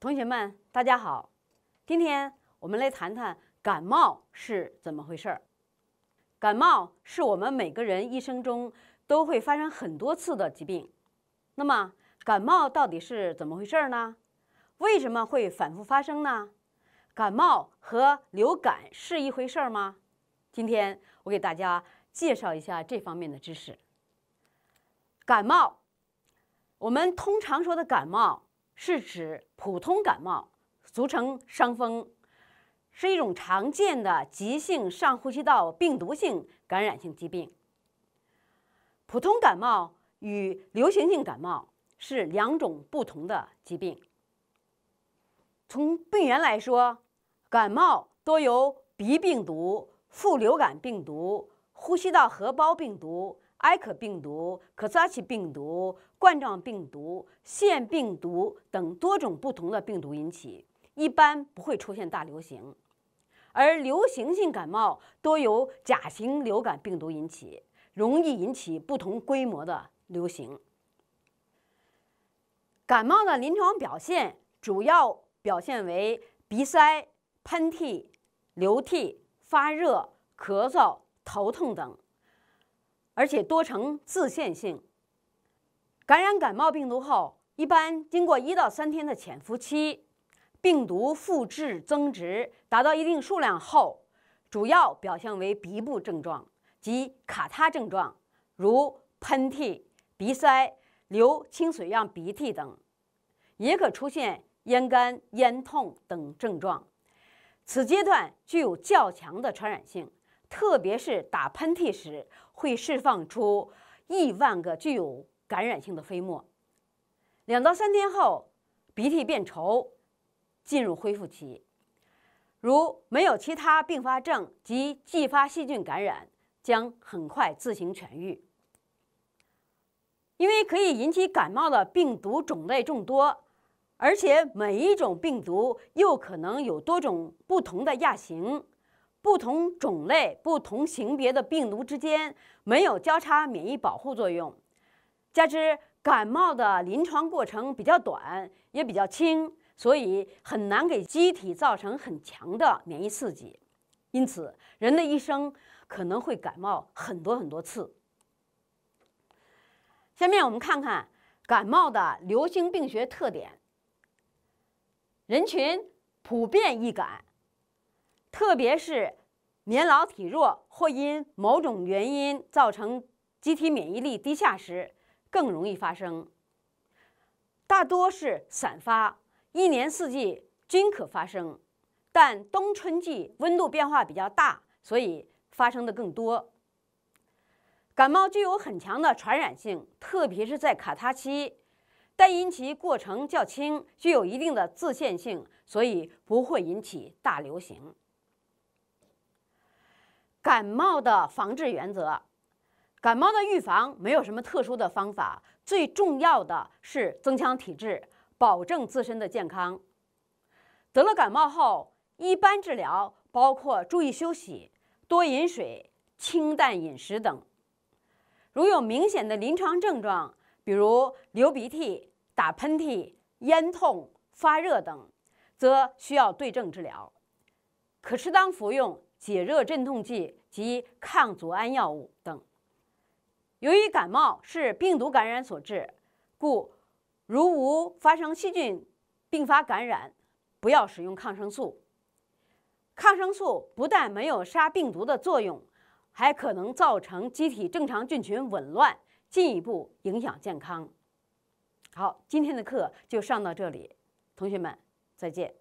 同学们，大家好！今天我们来谈谈感冒是怎么回事儿。感冒是我们每个人一生中都会发生很多次的疾病。那么，感冒到底是怎么回事儿呢？为什么会反复发生呢？感冒和流感是一回事儿吗？今天我给大家介绍一下这方面的知识。感冒，我们通常说的感冒。是指普通感冒，俗称伤风，是一种常见的急性上呼吸道病毒性感染性疾病。普通感冒与流行性感冒是两种不同的疾病。从病源来说，感冒多由鼻病毒、副流感病毒、呼吸道合胞病毒。埃可病毒、可萨奇病毒、冠状病毒、腺病毒等多种不同的病毒引起，一般不会出现大流行；而流行性感冒多由甲型流感病毒引起，容易引起不同规模的流行。感冒的临床表现主要表现为鼻塞、喷嚏、流涕、发热、咳嗽、头痛等。而且多呈自限性。感染感冒病毒后，一般经过一到三天的潜伏期，病毒复制增殖达到一定数量后，主要表现为鼻部症状及卡他症状，如喷嚏、鼻塞、流清水样鼻涕等，也可出现咽干、咽痛等症状。此阶段具有较强的传染性。特别是打喷嚏时，会释放出亿万个具有感染性的飞沫。两到三天后，鼻涕变稠，进入恢复期。如没有其他并发症及继发细菌感染，将很快自行痊愈。因为可以引起感冒的病毒种类众多，而且每一种病毒又可能有多种不同的亚型。不同种类、不同型别的病毒之间没有交叉免疫保护作用，加之感冒的临床过程比较短，也比较轻，所以很难给机体造成很强的免疫刺激。因此，人的一生可能会感冒很多很多次。下面我们看看感冒的流行病学特点：人群普遍易感。特别是年老体弱或因某种原因造成机体免疫力低下时，更容易发生。大多是散发，一年四季均可发生，但冬春季温度变化比较大，所以发生的更多。感冒具有很强的传染性，特别是在卡他期，但因其过程较轻，具有一定的自限性，所以不会引起大流行。感冒的防治原则，感冒的预防没有什么特殊的方法，最重要的是增强体质，保证自身的健康。得了感冒后，一般治疗包括注意休息、多饮水、清淡饮食等。如有明显的临床症状，比如流鼻涕、打喷嚏、咽痛、发热等，则需要对症治疗，可适当服用。解热镇痛剂及抗组胺药物等。由于感冒是病毒感染所致，故如无发生细菌并发感染，不要使用抗生素。抗生素不但没有杀病毒的作用，还可能造成机体正常菌群紊乱，进一步影响健康。好，今天的课就上到这里，同学们再见。